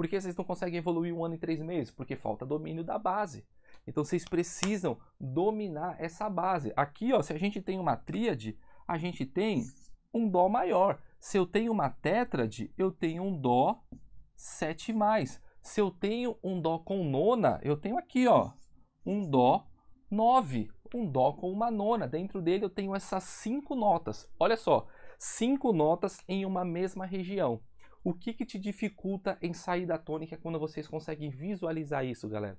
Por que vocês não conseguem evoluir um ano em três meses? Porque falta domínio da base. Então vocês precisam dominar essa base. Aqui, ó, se a gente tem uma tríade, a gente tem um dó maior. Se eu tenho uma tétrade, eu tenho um dó 7 mais. Se eu tenho um dó com nona, eu tenho aqui, ó, um dó 9, um dó com uma nona. Dentro dele eu tenho essas cinco notas. Olha só, cinco notas em uma mesma região. O que, que te dificulta em sair da tônica quando vocês conseguem visualizar isso, galera?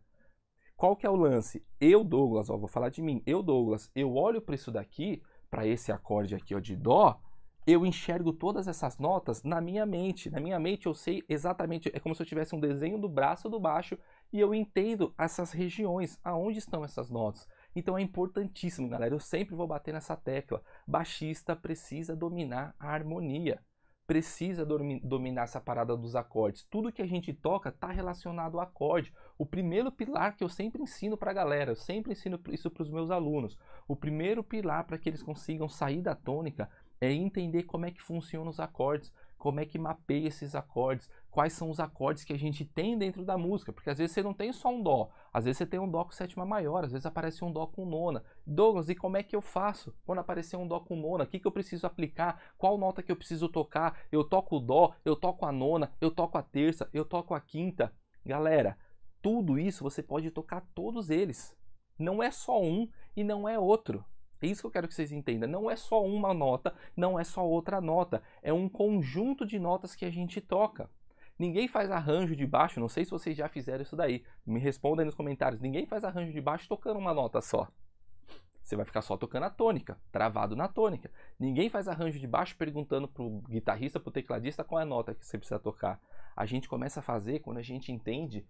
Qual que é o lance? Eu, Douglas, ó, vou falar de mim. Eu, Douglas, eu olho para isso daqui, para esse acorde aqui ó, de Dó, eu enxergo todas essas notas na minha mente. Na minha mente eu sei exatamente, é como se eu tivesse um desenho do braço do baixo e eu entendo essas regiões, aonde estão essas notas. Então é importantíssimo, galera. Eu sempre vou bater nessa tecla. Baixista precisa dominar a harmonia precisa dominar essa parada dos acordes. Tudo que a gente toca está relacionado ao acorde. O primeiro pilar que eu sempre ensino para a galera, eu sempre ensino isso para os meus alunos. O primeiro pilar para que eles consigam sair da tônica é entender como é que funcionam os acordes como é que mapeia esses acordes, quais são os acordes que a gente tem dentro da música, porque às vezes você não tem só um dó, às vezes você tem um dó com sétima maior, às vezes aparece um dó com nona. Douglas, e como é que eu faço quando aparecer um dó com nona? O que, que eu preciso aplicar? Qual nota que eu preciso tocar? Eu toco o dó, eu toco a nona, eu toco a terça, eu toco a quinta. Galera, tudo isso você pode tocar todos eles. Não é só um e não é outro. É isso que eu quero que vocês entendam. Não é só uma nota, não é só outra nota. É um conjunto de notas que a gente toca. Ninguém faz arranjo de baixo, não sei se vocês já fizeram isso daí. Me respondam aí nos comentários. Ninguém faz arranjo de baixo tocando uma nota só. Você vai ficar só tocando a tônica, travado na tônica. Ninguém faz arranjo de baixo perguntando pro guitarrista, pro tecladista qual é a nota que você precisa tocar. A gente começa a fazer quando a gente entende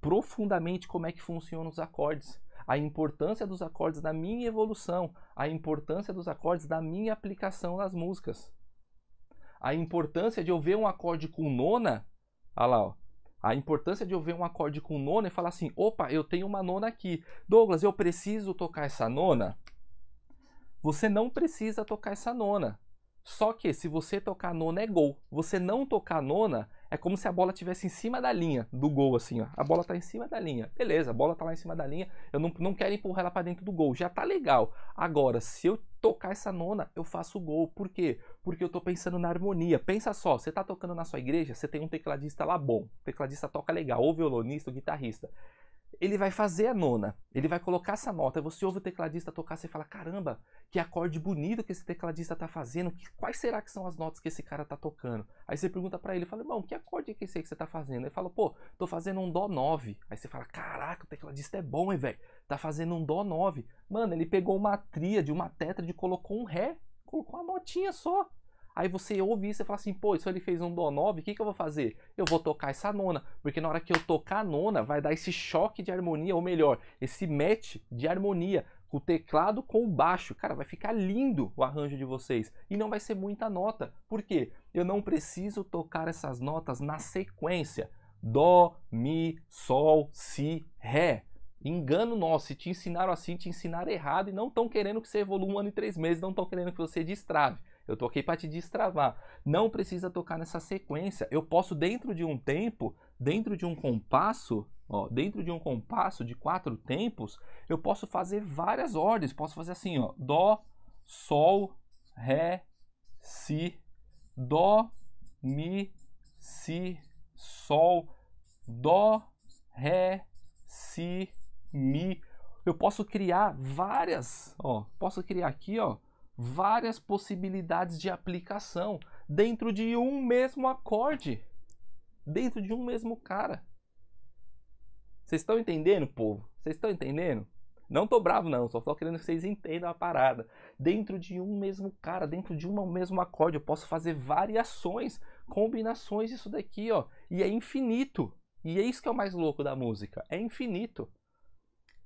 profundamente como é que funcionam os acordes a importância dos acordes na minha evolução, a importância dos acordes na minha aplicação nas músicas. A importância de eu ver um acorde com nona, olha lá, ó, a importância de eu ver um acorde com nona e falar assim: opa, eu tenho uma nona aqui. Douglas, eu preciso tocar essa nona? Você não precisa tocar essa nona. Só que se você tocar nona é gol. Você não tocar nona é como se a bola tivesse em cima da linha do gol, assim, ó. A bola tá em cima da linha. Beleza, a bola tá lá em cima da linha. Eu não, não quero empurrar ela para dentro do gol. Já tá legal. Agora, se eu tocar essa nona, eu faço o gol. Por quê? Porque eu tô pensando na harmonia. Pensa só, você tá tocando na sua igreja, você tem um tecladista lá bom. O tecladista toca legal, ou violonista, ou guitarrista ele vai fazer a nona, ele vai colocar essa nota, você ouve o tecladista tocar, você fala, caramba, que acorde bonito que esse tecladista está fazendo, que, quais será que são as notas que esse cara está tocando? Aí você pergunta para ele, fala, irmão, que acorde que esse aí que você está fazendo? Ele fala, pô, tô fazendo um dó 9. Aí você fala, caraca, o tecladista é bom, hein, velho? Tá fazendo um dó 9. Mano, ele pegou uma tríade, uma tétrade, colocou um ré, colocou uma notinha só. Aí você ouve isso e fala assim, pô, isso ele fez um Dó 9, o que, que eu vou fazer? Eu vou tocar essa nona, porque na hora que eu tocar a nona, vai dar esse choque de harmonia, ou melhor, esse match de harmonia o teclado com o baixo. Cara, vai ficar lindo o arranjo de vocês. E não vai ser muita nota. Por quê? Eu não preciso tocar essas notas na sequência. Dó, Mi, Sol, Si, Ré. Engano nosso. Se te ensinaram assim, te ensinaram errado e não estão querendo que você evolua um ano e três meses, não estão querendo que você destrave. Eu toquei para te destravar. Não precisa tocar nessa sequência. Eu posso, dentro de um tempo, dentro de um compasso, ó, dentro de um compasso de quatro tempos, eu posso fazer várias ordens. Posso fazer assim, ó, Dó, Sol, Ré, Si, Dó, Mi, Si, Sol, Dó, Ré, Si, Mi. Eu posso criar várias, ó, posso criar aqui, ó, várias possibilidades de aplicação dentro de um mesmo acorde, dentro de um mesmo cara. Vocês estão entendendo, povo? Vocês estão entendendo? Não tô bravo não, só tô querendo que vocês entendam a parada. Dentro de um mesmo cara, dentro de um mesmo acorde, eu posso fazer variações, combinações disso daqui, ó, e é infinito. E é isso que é o mais louco da música, é infinito.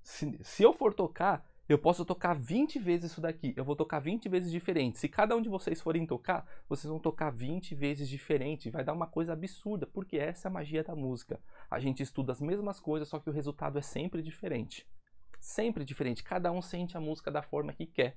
Se, se eu for tocar eu posso tocar 20 vezes isso daqui, eu vou tocar 20 vezes diferente. Se cada um de vocês forem tocar, vocês vão tocar 20 vezes diferente, vai dar uma coisa absurda, porque essa é a magia da música. A gente estuda as mesmas coisas, só que o resultado é sempre diferente. Sempre diferente, cada um sente a música da forma que quer.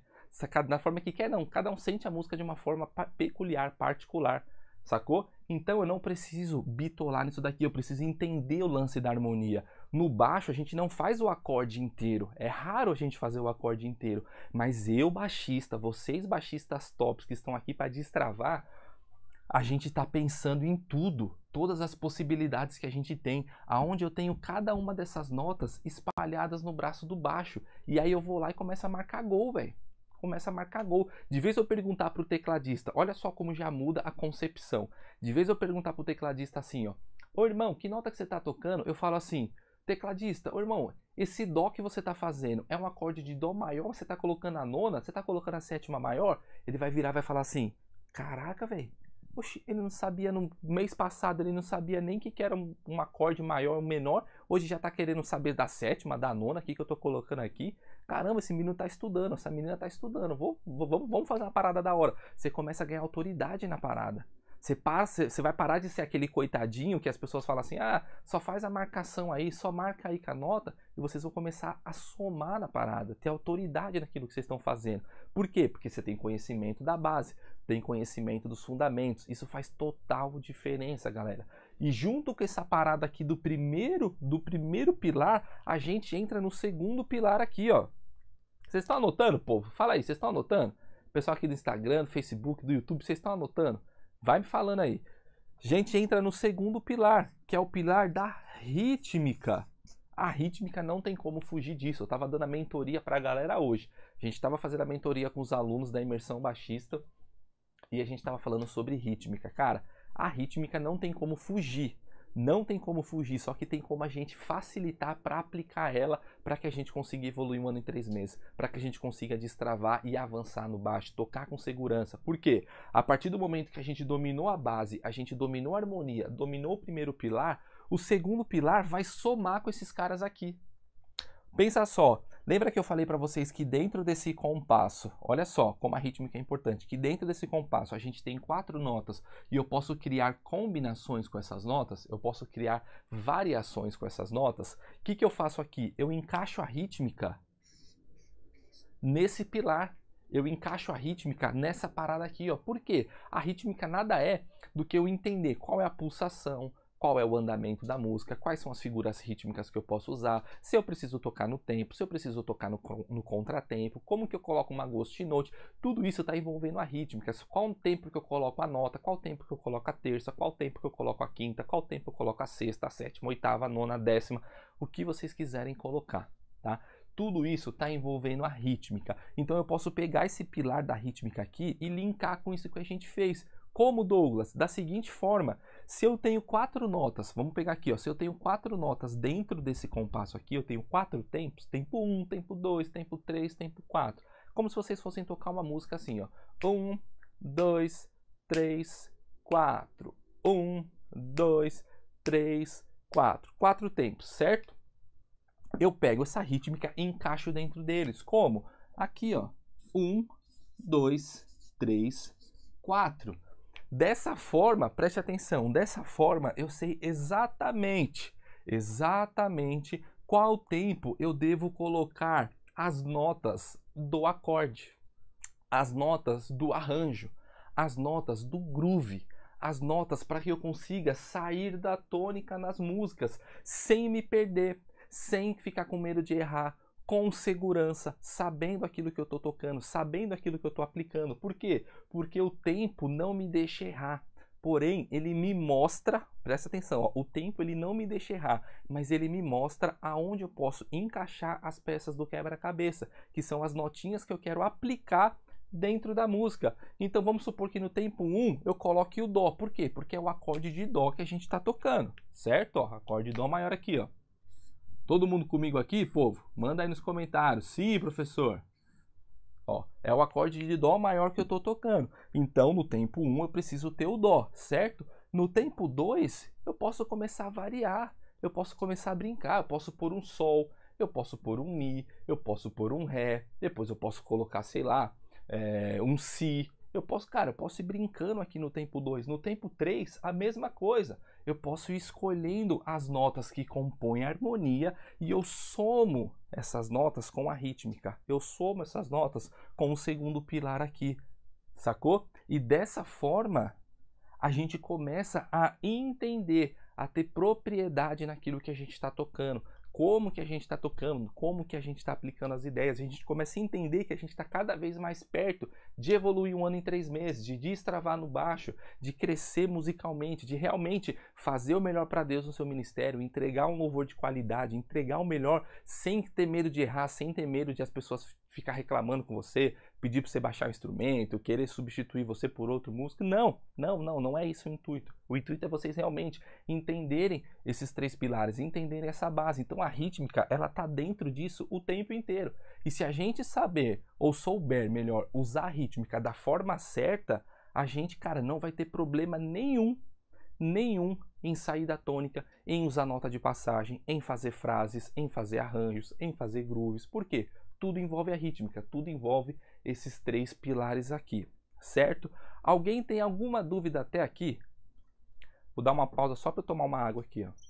Da forma que quer não, cada um sente a música de uma forma peculiar, particular, sacou? Então eu não preciso bitolar nisso daqui, eu preciso entender o lance da harmonia. No baixo a gente não faz o acorde inteiro, é raro a gente fazer o acorde inteiro, mas eu baixista, vocês baixistas tops que estão aqui para destravar, a gente está pensando em tudo, todas as possibilidades que a gente tem, aonde eu tenho cada uma dessas notas espalhadas no braço do baixo. E aí eu vou lá e começo a marcar gol, velho. Começa a marcar gol. De vez eu perguntar para o tecladista, olha só como já muda a concepção. De vez eu perguntar para o tecladista assim, ó, ô irmão, que nota que você está tocando? Eu falo assim, Tecladista, ô irmão, esse dó que você está fazendo é um acorde de dó maior, você está colocando a nona, você está colocando a sétima maior, ele vai virar e vai falar assim, caraca, velho, ele não sabia, no mês passado ele não sabia nem que, que era um, um acorde maior ou menor, hoje já está querendo saber da sétima, da nona aqui que eu estou colocando aqui, caramba, esse menino está estudando, essa menina está estudando, vou, vou, vamos fazer uma parada da hora, você começa a ganhar autoridade na parada. Você, passa, você vai parar de ser aquele coitadinho que as pessoas falam assim: ah, só faz a marcação aí, só marca aí com a nota, e vocês vão começar a somar na parada, ter autoridade naquilo que vocês estão fazendo. Por quê? Porque você tem conhecimento da base, tem conhecimento dos fundamentos. Isso faz total diferença, galera. E junto com essa parada aqui do primeiro, do primeiro pilar, a gente entra no segundo pilar aqui, ó. Vocês estão anotando, povo? Fala aí, vocês estão anotando? Pessoal aqui do Instagram, do Facebook, do YouTube, vocês estão anotando? Vai me falando aí. A gente entra no segundo pilar, que é o pilar da rítmica. A rítmica não tem como fugir disso. Eu estava dando a mentoria para a galera hoje. A gente estava fazendo a mentoria com os alunos da imersão baixista e a gente estava falando sobre rítmica. Cara, a rítmica não tem como fugir não tem como fugir, só que tem como a gente facilitar para aplicar ela para que a gente consiga evoluir um ano em três meses, para que a gente consiga destravar e avançar no baixo, tocar com segurança. Por quê? A partir do momento que a gente dominou a base, a gente dominou a harmonia, dominou o primeiro pilar, o segundo pilar vai somar com esses caras aqui. Pensa só, Lembra que eu falei para vocês que dentro desse compasso, olha só como a rítmica é importante, que dentro desse compasso a gente tem quatro notas e eu posso criar combinações com essas notas, eu posso criar variações com essas notas. O que, que eu faço aqui? Eu encaixo a rítmica nesse pilar eu encaixo a rítmica nessa parada aqui, ó. Por quê? A rítmica nada é do que eu entender qual é a pulsação, qual é o andamento da música, quais são as figuras rítmicas que eu posso usar, se eu preciso tocar no tempo, se eu preciso tocar no, no contratempo, como que eu coloco uma ghost note, tudo isso está envolvendo a rítmica, qual o tempo que eu coloco a nota, qual o tempo que eu coloco a terça, qual o tempo que eu coloco a quinta, qual o tempo que eu coloco a sexta, a sétima, a oitava, a nona, a décima, o que vocês quiserem colocar, tá? tudo isso está envolvendo a rítmica. Então eu posso pegar esse pilar da rítmica aqui e linkar com isso que a gente fez, como, Douglas? Da seguinte forma, se eu tenho quatro notas, vamos pegar aqui, ó, se eu tenho quatro notas dentro desse compasso aqui, eu tenho quatro tempos, tempo 1, um, tempo 2, tempo 3, tempo 4. Como se vocês fossem tocar uma música assim, ó. 1, 2, 3, 4. 1, 2, 3, 4. Quatro tempos, certo? Eu pego essa rítmica e encaixo dentro deles. Como? Aqui, ó. 1, 2, 3, 4. Dessa forma, preste atenção, dessa forma eu sei exatamente, exatamente qual tempo eu devo colocar as notas do acorde, as notas do arranjo, as notas do groove, as notas para que eu consiga sair da tônica nas músicas sem me perder, sem ficar com medo de errar, com segurança, sabendo aquilo que eu estou tocando, sabendo aquilo que eu estou aplicando. Por quê? Porque o tempo não me deixa errar. Porém, ele me mostra, presta atenção, ó, o tempo ele não me deixa errar, mas ele me mostra aonde eu posso encaixar as peças do quebra-cabeça, que são as notinhas que eu quero aplicar dentro da música. Então vamos supor que no tempo 1 um, eu coloque o Dó. Por quê? Porque é o acorde de Dó que a gente está tocando, certo? Ó, acorde de Dó maior aqui, ó. Todo mundo comigo aqui, povo? Manda aí nos comentários. Sim, professor. Ó, é o acorde de Dó maior que eu estou tocando. Então, no tempo 1, um, eu preciso ter o Dó, certo? No tempo 2, eu posso começar a variar. Eu posso começar a brincar. Eu posso pôr um Sol, eu posso pôr um Mi, eu posso pôr um Ré. Depois eu posso colocar, sei lá, é, um Si. Eu posso, cara, eu posso ir brincando aqui no tempo 2. No tempo 3, a mesma coisa. Eu posso ir escolhendo as notas que compõem a harmonia e eu somo essas notas com a rítmica. Eu somo essas notas com o segundo pilar aqui. Sacou? E dessa forma, a gente começa a entender, a ter propriedade naquilo que a gente está tocando como que a gente está tocando, como que a gente está aplicando as ideias. A gente começa a entender que a gente está cada vez mais perto de evoluir um ano em três meses, de destravar no baixo, de crescer musicalmente, de realmente fazer o melhor para Deus no seu ministério, entregar um louvor de qualidade, entregar o melhor sem ter medo de errar, sem ter medo de as pessoas ficar reclamando com você, pedir para você baixar o instrumento, querer substituir você por outro músico. Não, não, não, não é isso o intuito. O intuito é vocês realmente entenderem esses três pilares, entenderem essa base. Então a rítmica, ela tá dentro disso o tempo inteiro. E se a gente saber ou souber melhor usar a rítmica da forma certa, a gente, cara, não vai ter problema nenhum, nenhum em sair da tônica, em usar nota de passagem, em fazer frases, em fazer arranjos, em fazer grooves. Por quê? Tudo envolve a rítmica, tudo envolve esses três pilares aqui, certo? Alguém tem alguma dúvida até aqui? Vou dar uma pausa só para eu tomar uma água aqui, ó.